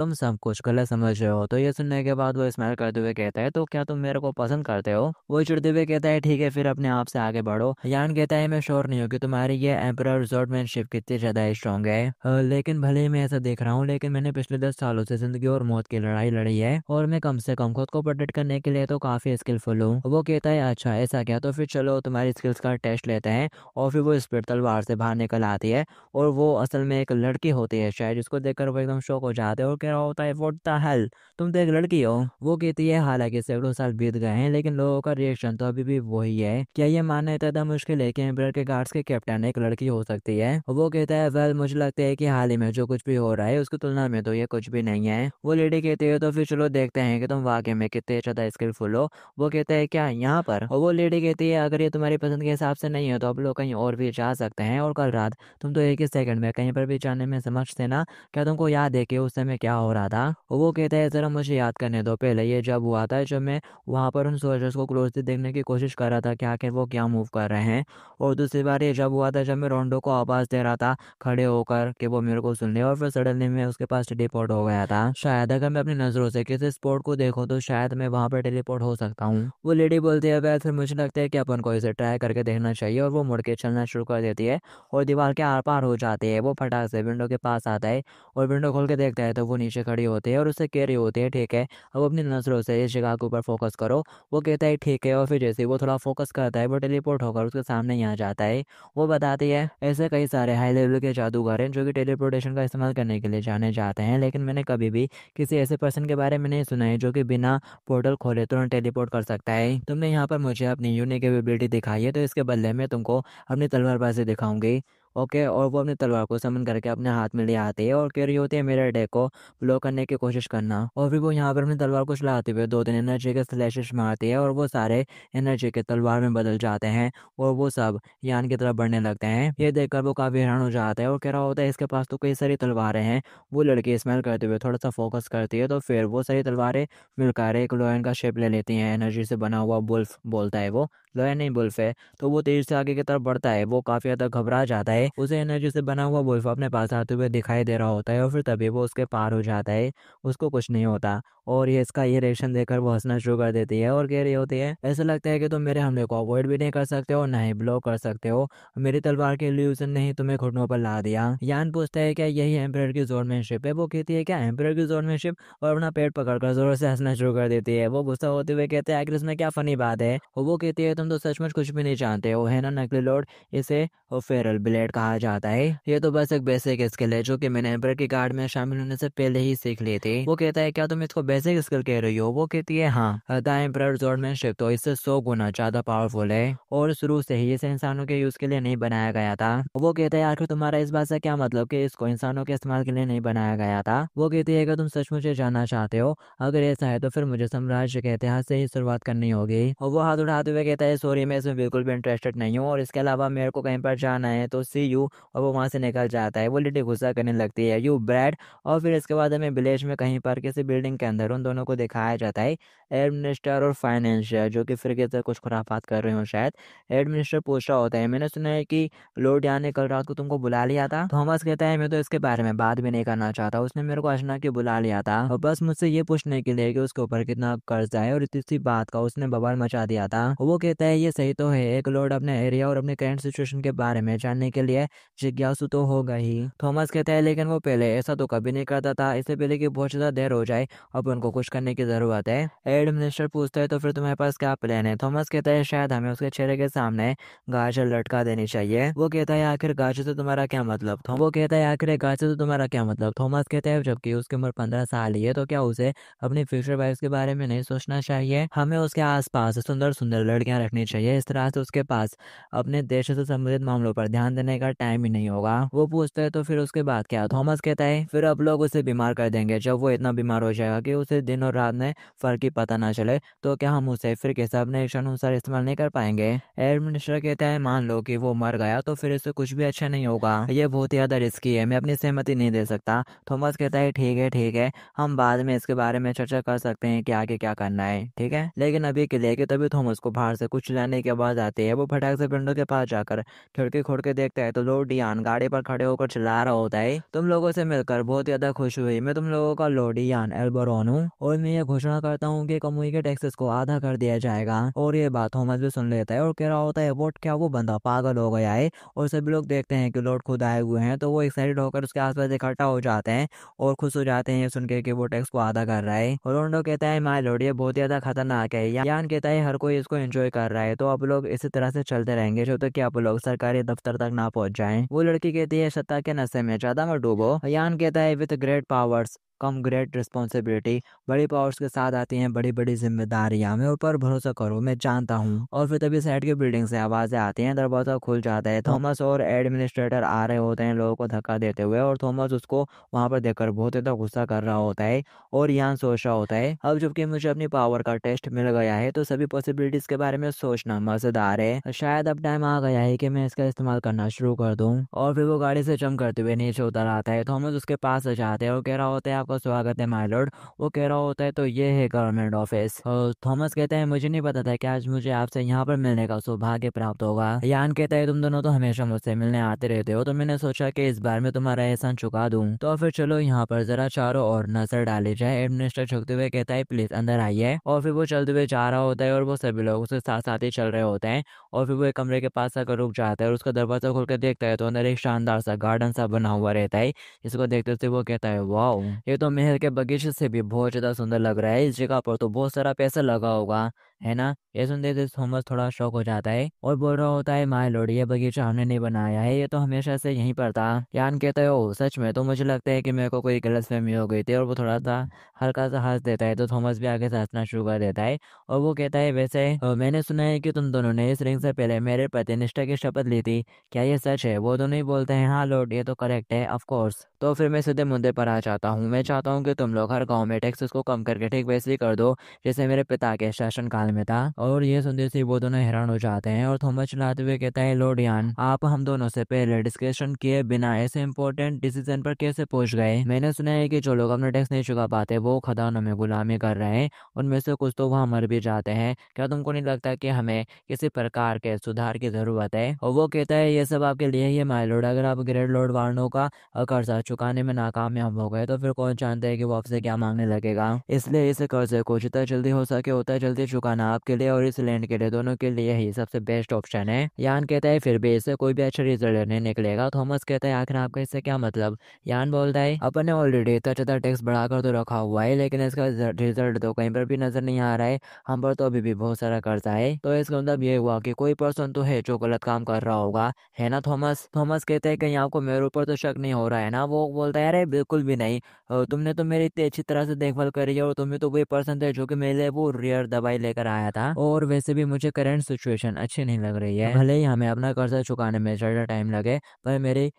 तुम सब कुछ गलत समझ रहे हो तो ये सुनने के बाद वो स्मेल करते हुए कहता है तो क्या तुम मेरे को पसंद करते हो वो चिड़ते हुए कहता है ठीक है फिर अपने आप से आगे बढ़ो यान कहता है मैं श्योर नहीं हूँ कि तुम्हारी ये एम्पर रिजॉर्टमैनशिप कितनी ज्यादा स्ट्रॉन्ग है लेकिन भले ही मैं ऐसा देख रहा हूँ लेकिन मैंने पिछले दस सालों से जिंदगी और मौत की लड़ाई लड़ी है और मैं कम से कम खुद को प्रोटेक्ट करने के लिए तो काफी स्किलफुल हूँ वो कहता है अच्छा ऐसा क्या तो फिर चलो तुम्हारी स्किल्स का टेस्ट लेते हैं और फिर वो स्पिर तलवार से बाहर निकल आती है और वो असल में एक लड़की होती है शायद जिसको देखकर वो एकदम शौक हो जाते हैं और कह रहा होता तो है वोट द तो हेल तुम तो एक लड़की हो वो कहती है हालांकि सैकड़ों साल बीत गए हैं लेकिन लोगों का रिएक्शन तो अभी भी वही है क्या ये मानना इतना मुश्किल है कि एम्ब्रेड के गार्ड्स के कैप्टन एक लड़की हो सकती है वो कहता है वेल मुझे लगता है कि हाल ही में जो कुछ भी हो रहा है उसकी तुलना में तो ये कुछ भी नहीं है वो लेडी कहती है तो फिर चलो देखते हैं कि तुम वाकई में कितने ज्यादा स्किलफुल हो वो कहते हैं क्या यहाँ पर और वो लेडी कहती है अगर ये तुम्हारी पसंद के हिसाब से नहीं है तो आप लोग कहीं और भी जा सकते हैं और कल रात तुम तो एक ही सेकंड में कहीं पर भी जाने में समझते ना क्या तुमको याद है कि उस समय क्या हो रहा था वो कहते है जरा मुझे याद करने दो पहले ये जब हुआ था जब मैं वहाँ पर उन सोल्जर्स को क्लोजली देखने की कोशिश कर रहा था कि आखिर वो क्या मूव कर रहे हैं और दूसरी बार ये जब हुआ था जब मैं रोंडो को आवाज़ दे रहा था खड़े होकर कि वो मेरे को सुन ले और फिर सडनली मैं उसके पास टेलीपोर्ट हो गया था शायद अगर मैं अपनी नज़रों से किसी स्पोर्ट को देखो तो शायद मैं वहाँ पर टेलीपोर्ट हो सकता हूँ वो लेडी बोलती है वह फिर मुझे लगता है कि अपन को इसे ट्राई करके देखना चाहिए और वो मुड़ के चलना शुरू कर देती है और दीवार के आर पार हो जाती है वो फटाक से विंडो के पास आता है और विंडो खोल के देखता है तो वो नीचे खड़ी होती है और उसे कह रही होती है ठीक है अब अपनी नजरों से इस जगह के ऊपर फोकस करो वो कहता है ठीक है और फिर जैसे वो थोड़ा फोकस करता है वो टेलीपोर्ट होकर उसके सामने यहाँ जाता है वो बताती है ऐसे कई सारे हाई लेवल के जादूगर हैं जो कि टेलीपोर्टेशन का इस्तेमाल करने के लिए जाने जाते हैं लेकिन मैंने कभी भी किसी ऐसे पर्सन के बारे में नहीं सुना है जो कि बिना पोर्टल खोले तुरंत टेलीपोर्ट कर सकता है तुमने यहाँ पर मुझे अपनी यूनिक एबिलिटी दिखाई है तो इसके बदले में तुमको अपनी तलवारबाजी दिखाऊंगी ओके और वो अपनी तलवार को समन करके अपने हाथ में ले आते हैं और कह रही होती है मेरे अड्डे को ब्लो करने की कोशिश करना और फिर वो यहाँ पर अपनी तलवार को चलाते हुए दो तीन एनर्जी के स्लैशेस मारते हैं और वो सारे एनर्जी के तलवार में बदल जाते हैं और वो सब यान की तरफ बढ़ने लगते हैं ये देखकर वो काफ़ी हैरान हो जाता है और कह रहा होता है इसके पास तो कई सारी तलवारें हैं वो लड़की स्मेल करते हुए थोड़ा सा फोकस करती है तो फिर वो सारी तलवारें मिलकर एक लोयन का शेप ले लेती हैं एनर्जी से बना हुआ बुल्फ बोलता है वो नहीं बुल्फ है तो वो तेज से आगे की तरफ बढ़ता है वो काफ़ी ज़्यादा घबरा जाता है उसे एनर्जी से बना हुआ बुल्फ अपने पास आते हुए दिखाई दे रहा होता है और फिर तभी वो उसके पार हो जाता है उसको कुछ नहीं होता और ये इसका ये रिएक्शन देखकर वो हंसना शुरू कर देती है और कह रही होती है ऐसा लगता है कि तुम मेरे हमले को अवॉइड भी नहीं कर सकते हो ना ही ब्लॉक कर सकते हो मेरी तलवार के लिए ने ही तुम्हें घुटनों पर ला दिया यान पूछता है क्या यही एम्परर की जोरमैनशिप है वो कहती है क्या एम्परर की जोरमैनशिप और अपना पेट पकड़कर जोर से हंसना शुरू कर देती है वो गुस्सा होते हुए कहते हैं आखिर इसमें क्या फनी बात है वो कहती है तुम तो सचमुच कुछ भी नहीं जानते वो है ना नकली लोड इसे फेरल ब्लेड कहा जाता है ये तो बस एक बेसिक स्किल है जो कि मैंने एम्पर की गार्ड में शामिल होने से पहले ही सीख ली थी वो कहता है क्या तुम इसको बेसिक स्किल कह रही हो वो कहती है हाँ द में शिफ्ट हो इससे सौ गुना ज्यादा पावरफुल है और शुरू से ही इसे इंसानों के यूज के लिए नहीं बनाया गया था वो कहता है आखिर तुम्हारा इस बात से क्या मतलब की इसको इंसानों के इस्तेमाल के लिए नहीं बनाया गया था वो कहती है कि तुम सचमुच मुझे जानना चाहते हो अगर ऐसा है तो फिर मुझे साम्राज्य के इतिहास से ही शुरुआत करनी होगी और वो हाथ उठाते हुए कहता है है सॉरी मैं इसमें बिल्कुल भी इंटरेस्टेड नहीं हूँ और इसके अलावा मेरे को कहीं पर जाना है तो सी यू और वो वहाँ से निकल जाता है वो लेडी गुस्सा करने लगती है यू ब्रैड और फिर इसके बाद हमें विलेज में कहीं पर किसी बिल्डिंग के अंदर उन दोनों को दिखाया जाता है एडमिनिस्टर और फाइनेंशियर जो कि फिर कहते कुछ खुराफात कर रहे हो शायद एडमिनिस्टर पूछ रहा होता है मैंने सुना है कि लोड यहाँ निकल रहा रात को तुमको बुला लिया था थॉमस तो कहता है मैं तो इसके बारे में बात भी नहीं करना चाहता उसने मेरे को अशना के बुला लिया था और बस मुझसे ये पूछने के लिए कि उसके ऊपर कितना कर्जा है और इतनी सी बात का उसने बवाल मचा दिया था वो कहता कहता है ये सही तो है एक लॉर्ड अपने एरिया और अपने करंट सिचुएशन के बारे में जानने के लिए जिज्ञासु तो होगा ही थॉमस कहता है लेकिन वो पहले ऐसा तो कभी नहीं करता था इससे पहले की बहुत ज़्यादा देर हो जाए अब उनको कुछ करने की ज़रूरत है एड मिनिस्टर पूछता है तो फिर तुम्हारे पास क्या प्लान है थॉमस कहता है शायद हमें उसके चेहरे के सामने गाजर लटका देनी चाहिए वो कहता है आखिर गाजर से तुम्हारा क्या मतलब वो कहता है आखिर गाजर से तुम्हारा क्या मतलब थॉमस कहता है जबकि उसकी उम्र पंद्रह साल ही है तो क्या उसे अपनी फ्यूचर वाइफ के बारे में नहीं सोचना चाहिए हमें उसके आसपास सुंदर सुंदर लड़कियां रखनी चाहिए इस तरह से उसके पास अपने देश से संबंधित मामलों पर ध्यान देने का टाइम ही नहीं होगा वो पूछता है तो फिर उसके बाद क्या थॉमस कहता है फिर अब लोग उसे बीमार कर देंगे जब वो इतना बीमार हो जाएगा कि उसे दिन और रात में फर्क ही पता ना चले तो क्या हम उसे फिर कैसे अपने अनुसार इस्तेमाल नहीं कर पाएंगे एयर मिनिस्टर कहता है मान लो कि वो मर गया तो फिर इससे कुछ भी अच्छा नहीं होगा ये बहुत ही ज़्यादा रिस्की है मैं अपनी सहमति नहीं दे सकता थॉमस कहता है ठीक है ठीक है हम बाद में इसके बारे में चर्चा कर सकते हैं कि आगे क्या करना है ठीक है लेकिन अभी किले के तभी थॉमस को बाहर से कुछ कुछ लेने के बाद आते हैं वो फटाक से विंडो के पास जाकर खिड़की खोड़ के देखता है तो डियान गाड़ी पर खड़े होकर चला रहा होता है तुम लोगों से मिलकर बहुत ज़्यादा खुश हुई मैं तुम लोगों का लोडियान एल्बोरॉन हूँ और मैं ये घोषणा करता हूँ की कमुई के टैक्सेस को आधा कर दिया जाएगा और ये बात थॉमस भी सुन लेता है और कह रहा होता है वोट क्या वो बंदा पागल हो गया है और सभी लोग देखते हैं कि लोड खुद आए हुए हैं तो वो एक्साइटेड होकर उसके आसपास इकट्ठा हो जाते हैं और खुश हो जाते हैं सुन के कि वो टैक्स को आधा कर रहा है और कहता है माई लॉर्ड ये बहुत ज्यादा खतरनाक है यान कहता है हर कोई इसको एंजॉय कर कर रहा है तो आप लोग इसी तरह से चलते रहेंगे जो तक कि आप लोग सरकारी दफ्तर तक ना पहुंच जाए वो लड़की कहती है सत्ता के नशे में ज्यादा मत डूबो यान कहता है with great powers come great responsibility बड़ी पावर्स के साथ आती हैं बड़ी बड़ी जिम्मेदारियाँ मेरे ऊपर भरोसा करो मैं जानता हूँ और फिर तभी साइड के बिल्डिंग से आवाज़ें आती हैं दरवाज़ा खुल जाता है हाँ। थॉमस और एडमिनिस्ट्रेटर आ रहे होते हैं लोगों को धक्का देते हुए और थॉमस उसको वहाँ पर देखकर बहुत ज़्यादा गुस्सा कर रहा होता है और यहाँ सोच रहा होता है अब जबकि मुझे अपनी पावर का टेस्ट मिल गया है तो सभी पॉसिबिलिटीज़ के बारे में सोचना मज़ेदार है शायद अब टाइम आ गया है कि मैं इसका इस्तेमाल करना शुरू कर दूँ और फिर वो गाड़ी से चम करते हुए नीचे उतर आता है थॉमस उसके पास जाते हैं और कह रहा होता है आपका स्वागत है माय लॉर्ड वो कह रहा होता है तो ये है गवर्नमेंट ऑफिस थॉमस कहता है मुझे नहीं पता था कि आज मुझे आपसे यहाँ पर मिलने का सौभाग्य प्राप्त होगा यान कहता है तुम दोनों तो हमेशा मुझसे मिलने आते रहते हो तो मैंने सोचा कि इस बार में तुम्हारा एहसान चुका दूँ तो फिर चलो यहाँ पर जरा चारों और नजर डाली जाए एडमिनिस्टर छुकते हुए कहता है प्लीज अंदर आइए और फिर वो चलते हुए जा रहा होता है और वो सभी लोग उसके साथ साथ ही चल रहे होते हैं और फिर वो एक कमरे के पास आकर रुक जाता है और उसका दरवाजा खोल कर देखता है तो अंदर एक शानदार सा गार्डन सा बना हुआ रहता है इसको देखते हुए वो कहता है वाह ये तो महल के बगीचे से भी बहुत ज़्यादा सुंदर लग रहा है इस जगह पर तो बहुत सारा पैसा लगा होगा है ना ये सुनते थे थॉमस थोड़ा शौक हो जाता है और बोल रहा होता है माय लॉर्ड ये बगीचा हमने नहीं बनाया है ये तो हमेशा से यहीं पर था यान कहते ओ सच में तो मुझे लगता है कि मेरे को कोई गलत फहमी हो गई थी और वो थोड़ा सा हल्का सा हंस देता है तो थॉमस भी आगे से हंसना शुरू कर देता है और वो कहता है वैसे मैंने सुना है कि तुम दोनों ने इस रिंग से पहले मेरे पति निष्ठा की शपथ ली थी क्या ये सच है वो दोनों ही बोलते हैं हाँ लॉर्ड ये तो करेक्ट है ऑफकोर्स तो फिर मैं सीधे मुद्दे पर आ जाता हूँ मैं चाहता हूँ कि तुम लोग हर गाँव में टैक्सेस को कम करके ठीक वैसे ही कर दो जैसे मेरे पिता के शासन शासनकाल हाल में था और ये संदेश वो दोनों हैरान हो जाते हैं और थोमस चलाते हुए कहता है लोडियान आप हम दोनों से पहले डिस्कशन किए बिना ऐसे इंपॉर्टेंट डिसीजन पर कैसे पहुंच गए मैंने सुना है की जो लोग अपना टैक्स नहीं चुका पाते वो खदानों में गुलामी कर रहे हैं उनमें से कुछ तो वहाँ मर भी जाते हैं क्या तुमको नहीं लगता कि हमें किसी प्रकार के सुधार की ज़रूरत है और वो कहता है ये सब आपके लिए ही है माइलोड अगर आप ग्रेट लोड वार्नो का कर्जा चुकाने में नाकामयाब हो गए तो फिर कौन जानते है कि वो आपसे क्या मांगने लगेगा इसलिए इस कर्जे को जितना जल्दी हो सके उतना जल्दी चुकाने यान आपके लिए और इस लैंड के लिए दोनों के लिए ही सबसे बेस्ट ऑप्शन है यान कहता है फिर भी इससे कोई भी अच्छा रिजल्ट नहीं निकलेगा थॉमस कहता है आखिर आपका इससे क्या मतलब यान बोलता है अपन ने ऑलरेडी इतना ज्यादा टैक्स बढ़ाकर तो रखा हुआ है लेकिन इसका रिजल्ट तो कहीं पर भी नजर नहीं आ रहा है हम पर तो अभी भी बहुत सारा कर्जा है तो इसका मतलब ये हुआ की कोई पर्सन तो है जो गलत काम कर रहा होगा है ना थॉमस थॉमस कहते हैं कहीं आपको मेरे ऊपर तो शक नहीं हो रहा है ना वो बोलता है अरे बिल्कुल भी नहीं तुमने तो मेरी इतनी अच्छी तरह से देखभाल करी है और तुम्हें तो वही पर्सन थे जो कि मेरे वो रेयर दवाई लेकर आया था और वैसे भी मुझे करंट सिचुएशन अच्छी नहीं लग रही है भले ही हमें अपना कर्जा चुकाने में ज़्यादा टाइम लगे पर मेरी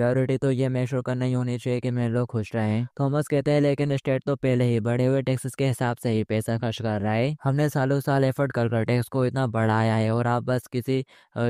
प्योरिटी तो ये मेशोर करना ही होनी चाहिए कि मेरे लोग खुश रहे थॉमस कहते हैं लेकिन स्टेट तो पहले ही बढ़े हुए टैक्सेस के हिसाब से ही पैसा खर्च कर रहा है हमने सालों साल एफर्ट कर कर टैक्स को इतना बढ़ाया है और आप बस किसी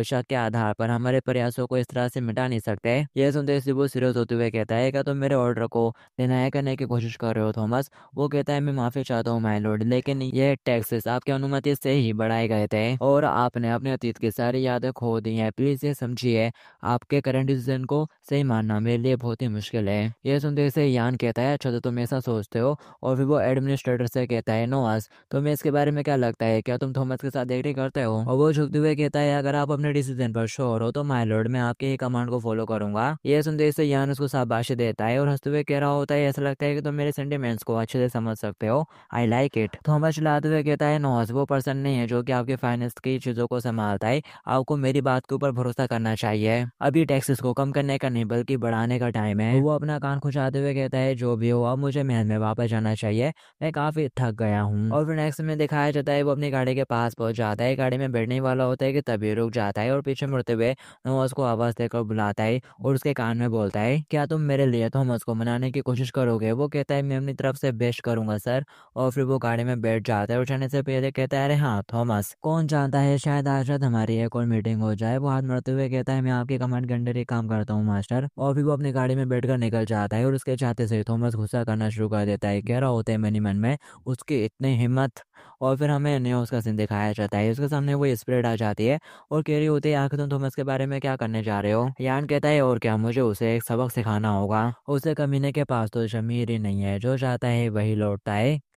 शक के आधार पर हमारे प्रयासों को इस तरह से मिटा नहीं सकते ये सुनते शिबू सीरियस होते हुए कहता है क्या तुम मेरे ऑर्डर को डिनाई करने की कोशिश कर रहे हो थॉमस वो कहता है मैं माफी चाहता हूँ माई लॉर्ड लेकिन ये टैक्सेस आपकी अनुमति से ही बढ़ाए गए थे और आपने अपने अतीत की सारी यादें खो दी है प्लीज ये समझिए आपके करंट डिसीजन को सही ही मानना मेरे लिए बहुत ही मुश्किल है यह सुनते से यान कहता है अच्छा तो तुम ऐसा सोचते हो और फिर वो एडमिनिस्ट्रेटर से कहता है नोवास तुम्हें इसके बारे में क्या लगता है क्या तुम थॉमस के साथ एग्री करते हो और वो झुकते हुए कहता है अगर आप अपने डिसीजन पर श्योर हो तो माई लॉर्ड मैं आपके ही कमांड को फॉलो करूंगा यह सुनते से यान उसको शाबाशी देता है और हंसते हुए कह रहा होता है ऐसा लगता है कि तुम मेरे सेंटिमेंट्स को अच्छे से समझ सकते हो आई लाइक इट थॉमस चलाते हुए कहता है नोवास वो पर्सन नहीं है जो की आपके फाइनेंस की चीजों को संभालता है आपको मेरी बात के ऊपर भरोसा करना चाहिए अभी टैक्सेस को कम करने का नहीं बल्कि बढ़ाने का टाइम है हम्म। वो अपना कान खुशाते हुए कहता है जो भी हो अब मुझे महल में वापस जाना चाहिए मैं काफी थक गया हूँ और फिर नेक्स्ट में दिखाया जाता है वो अपनी गाड़ी के पास पहुंच जाता है गाड़ी में बैठने वाला होता है कि तभी रुक जाता है और पीछे मुड़ते हुए नवाज आवाज देकर बुलाता है और उसके कान में बोलता है क्या तुम मेरे लिए तो हम उसको मनाने की कोशिश करोगे वो कहता है मैं अपनी तरफ से बेस्ट करूंगा सर और फिर वो गाड़ी में बैठ जाता है जाने से पहले कहता है अरे हाँ थॉमस कौन जानता है शायद आज रात हमारी एक और मीटिंग हो जाए वो हाथ मरते हुए कहता है मैं आपके कमांड के अंडर एक काम करता हूँ मास्टर मास्टर और भी वो अपनी गाड़ी में बैठकर निकल जाता है और उसके चाहते से थॉमस गुस्सा करना शुरू कर देता है कह रहा होता है मनी मन में उसकी इतनी हिम्मत और फिर हमें नया उसका सीन दिखाया जाता है उसके सामने वो स्प्रेड आ जाती है और कह रही होती है आखिर तुम थॉमस के बारे में क्या करने जा रहे हो यान कहता है और क्या मुझे उसे एक सबक सिखाना होगा उसे कमीने के पास तो जमीर ही नहीं है जो जाता है वही लौटता है